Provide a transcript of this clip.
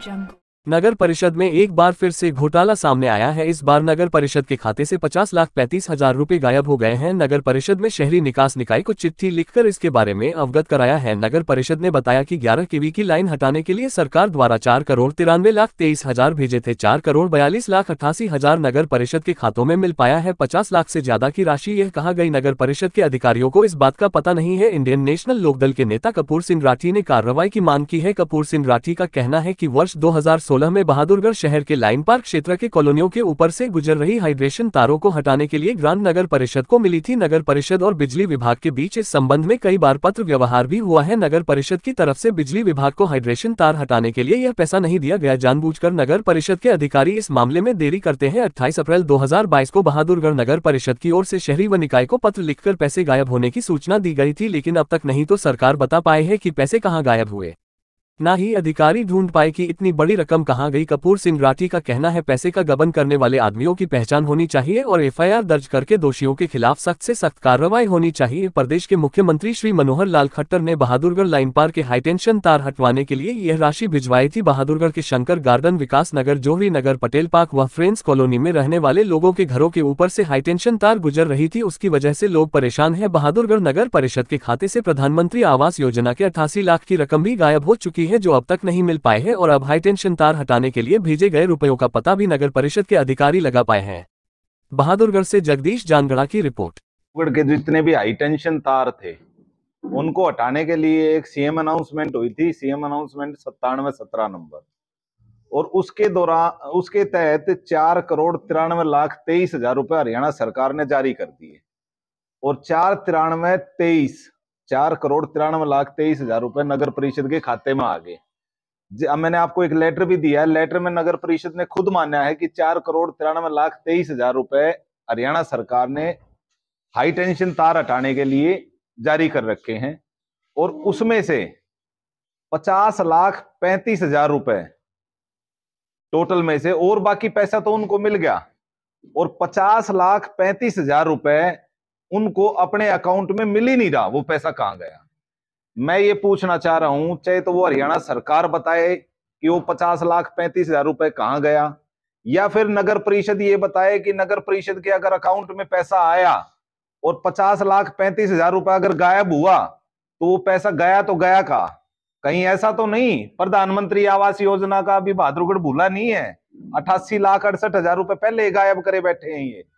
jungle. नगर परिषद में एक बार फिर से घोटाला सामने आया है इस बार नगर परिषद के खाते से पचास लाख पैंतीस हजार रूपए गायब हो गए हैं नगर परिषद में शहरी निकास निकाय को चिट्ठी लिखकर इसके बारे में अवगत कराया है नगर परिषद ने बताया कि 11 केवी की लाइन हटाने के लिए सरकार द्वारा चार करोड़ तिरानवे लाख तेईस हजार भेजे थे चार करोड़ बयालीस लाख अट्ठासी हजार नगर परिषद के खातों में मिल पाया है पचास लाख ऐसी ज्यादा की राशि यह कहा गयी नगर परिषद के अधिकारियों को इस बात का पता नहीं है इंडियन नेशनल लोकदल के नेता कपूर सिंह राठी ने कार्रवाई की मांग की है कपूर सिंह राठी का कहना है की वर्ष दो 2016 में बहादुरगढ़ शहर के लाइन पार्क क्षेत्र के कॉलोनियों के ऊपर से गुजर रही हाइड्रेशन तारों को हटाने के लिए ग्रांड नगर परिषद को मिली थी नगर परिषद और बिजली विभाग के बीच इस संबंध में कई बार पत्र व्यवहार भी हुआ है नगर परिषद की तरफ से बिजली विभाग को हाइड्रेशन तार हटाने के लिए यह पैसा नहीं दिया गया जानबूझकर नगर परिषद के अधिकारी इस मामले में देरी करते हैं अट्ठाईस अप्रैल दो को बहादुरगढ़ नगर परिषद की ओर से शहरी व निकाय को पत्र लिखकर पैसे गायब होने की सूचना दी गई थी लेकिन अब तक नहीं तो सरकार बता पाए है की पैसे कहाँ गायब हुए ना ही अधिकारी ढूंढ पाए कि इतनी बड़ी रकम कहां गई कपूर सिंह राठी का कहना है पैसे का गबन करने वाले आदमियों की पहचान होनी चाहिए और एफआईआर दर्ज करके दोषियों के खिलाफ सख्त से सख्त कार्रवाई होनी चाहिए प्रदेश के मुख्यमंत्री श्री मनोहर लाल खट्टर ने बहादुरगढ़ लाइन पार के हाईटेंशन तार हटवाने के लिए यह राशि भिजवाई थी बहादुरगढ़ के शंकर गार्डन विकास नगर जोहरी नगर पटेल पार्क व फ्रेंड्स कॉलोनी में रहने वाले लोगों के घरों के ऊपर से हाईटेंशन तार गुजर रही थी उसकी वजह से लोग परेशान है बहादुरगढ़ नगर परिषद के खाते से प्रधानमंत्री आवास योजना के अठासी लाख की रकम भी गायब हो चुकी है जो अब तक नहीं मिल पाए हैं और अब हाईटेंशन तार हटाने के लिए भेजे गए रुपयों का पता भी नगर परिषद के अधिकारी लगा पाए हैं बहादुरगढ़ से जगदीश जानगड़ा की रिपोर्ट के जितने भी हाईटेंशन तार थे उनको हटाने के लिए एक सीएम अनाउंसमेंट हुई थी सीएम अनाउंसमेंट सत्तानवे सत्रह नंबर और उसके दौरान उसके तहत चार करोड़ तिरानवे लाख तेईस हजार रुपए हरियाणा सरकार ने जारी कर दिए और चार तिरानवे तेईस चार करोड़ तिरानवे लाख तेईस हजार रुपए नगर परिषद के खाते में आ गए अब मैंने आपको एक लेटर भी दिया है लेटर में नगर परिषद ने खुद माना है कि चार करोड़ तिरानवे लाख तेईस हजार रुपए हरियाणा सरकार ने हाई टेंशन तार हटाने के लिए जारी कर रखे हैं और उसमें से पचास लाख पैंतीस हजार रुपए टोटल में से और बाकी पैसा तो उनको मिल गया और पचास लाख पैंतीस हजार रुपए उनको अपने अकाउंट में मिल ही नहीं रहा वो पैसा कहाँ गया मैं ये पूछना चाह रहा हूं चाहे तो वो हरियाणा सरकार बताए कि वो पचास लाख पैंतीस हजार रुपए कहाँ गया या फिर नगर परिषद ये बताए कि नगर परिषद के अगर अकाउंट में पैसा आया और पचास लाख पैंतीस हजार रुपए अगर गायब हुआ तो वो पैसा गया तो गया का कहीं ऐसा तो नहीं प्रधानमंत्री आवास योजना का अभी बहादुरगढ़ भूला नहीं है अठासी लाख अड़सठ हजार रुपए पहले गायब करे बैठे हैं ये